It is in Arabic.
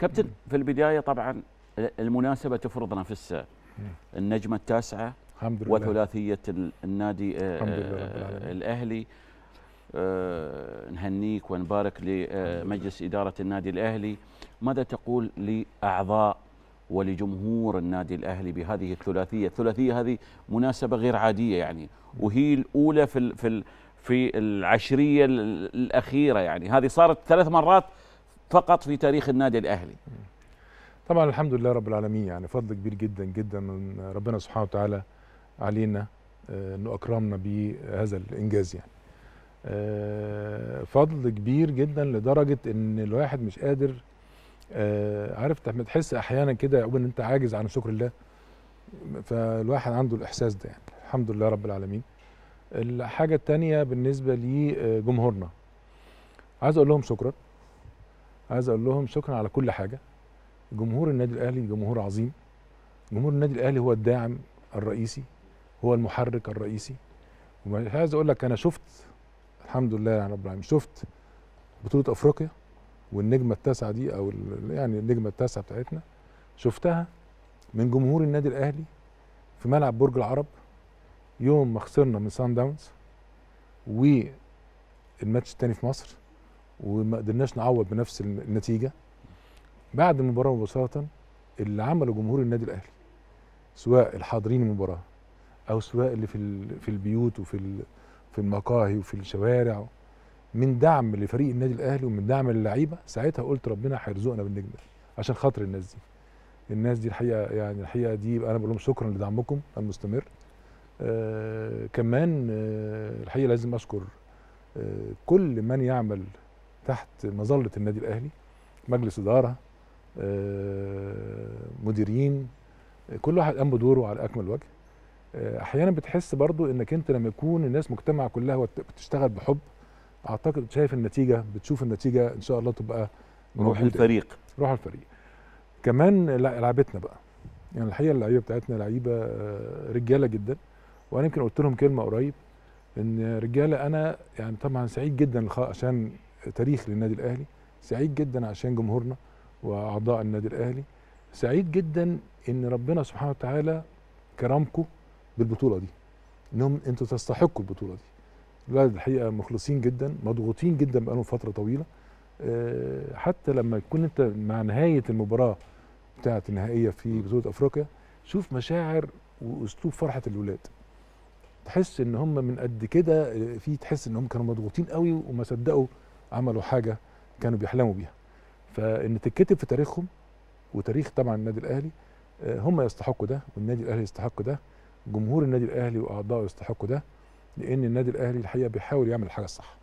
كابتن في البدايه طبعا المناسبه تفرض نفسها النجمه التاسعه الحمد لله وثلاثيه النادي آه، الحمد لله آه، الاهلي آه، نهنيك ونبارك لمجلس إدارة النادي الأهلي ماذا تقول لأعضاء ولجمهور النادي الأهلي بهذه الثلاثية الثلاثية هذه مناسبة غير عادية يعني وهي الأولى في في في العشرية الأخيرة يعني هذه صارت ثلاث مرات فقط في تاريخ النادي الاهلي طبعا الحمد لله رب العالمين يعني فضل كبير جدا جدا من ربنا سبحانه وتعالى علينا آه، انه اكرمنا بهذا الانجاز يعني آه، فضل كبير جدا لدرجه ان الواحد مش قادر آه، عارف تحس احيانا كده ان انت عاجز عن شكر الله فالواحد عنده الاحساس ده يعني الحمد لله رب العالمين الحاجه الثانيه بالنسبه لجمهورنا عايز اقول لهم شكرا عايز اقول لهم شكرا على كل حاجه جمهور النادي الاهلي جمهور عظيم جمهور النادي الاهلي هو الداعم الرئيسي هو المحرك الرئيسي وعايز اقول لك انا شفت الحمد لله يا يعني رب العالمين شفت بطوله افريقيا والنجمه التاسعه دي او يعني النجمه التاسعه بتاعتنا شفتها من جمهور النادي الاهلي في ملعب برج العرب يوم ما خسرنا من سان داونز والماتش الثاني في مصر وما قدرناش نعوض بنفس النتيجه بعد المباراه مباشره اللي عمله جمهور النادي الاهلي سواء الحاضرين المباراه او سواء اللي في في البيوت وفي في المقاهي وفي الشوارع من دعم لفريق النادي الاهلي ومن دعم للعيبه ساعتها قلت ربنا هيرزقنا بالنجم عشان خاطر الناس دي الناس دي الحقيقه يعني الحقيقه دي انا بقول لهم شكرا لدعمكم المستمر آه كمان آه الحقيقه لازم اشكر آه كل من يعمل تحت مظله النادي الاهلي مجلس اداره آه، مديرين كل واحد قام بدوره على اكمل وجه آه، احيانا بتحس برضو انك انت لما يكون الناس مجتمع كلها بتشتغل بحب اعتقد شايف النتيجه بتشوف النتيجه ان شاء الله تبقى روح الفريق روح الفريق كمان لعبتنا بقى يعني الحقيقه اللعيبه بتاعتنا لعيبه آه، رجاله جدا وانا يمكن قلت لهم كلمه قريب ان رجاله انا يعني طبعا سعيد جدا عشان تاريخ للنادي الاهلي سعيد جدا عشان جمهورنا واعضاء النادي الاهلي سعيد جدا ان ربنا سبحانه وتعالى كرمكم بالبطوله دي انهم انتوا تستحقوا البطوله دي الولاد الحقيقه مخلصين جدا مضغوطين جدا بقالهم فتره طويله آه، حتى لما تكون انت مع نهايه المباراه بتاعه النهائيه في بطوله افريقيا شوف مشاعر واسلوب فرحه الولاد تحس ان هم من قد كده آه، في تحس ان هم كانوا مضغوطين قوي وما صدقوا عملوا حاجه كانوا بيحلموا بيها فان تتكتب في تاريخهم وتاريخ طبعا النادي الاهلي آه، هم يستحقوا ده والنادي الاهلي يستحق ده جمهور النادي الاهلي واعضائه يستحقوا ده لان النادي الاهلي الحقيقه بيحاول يعمل الحاجه الصح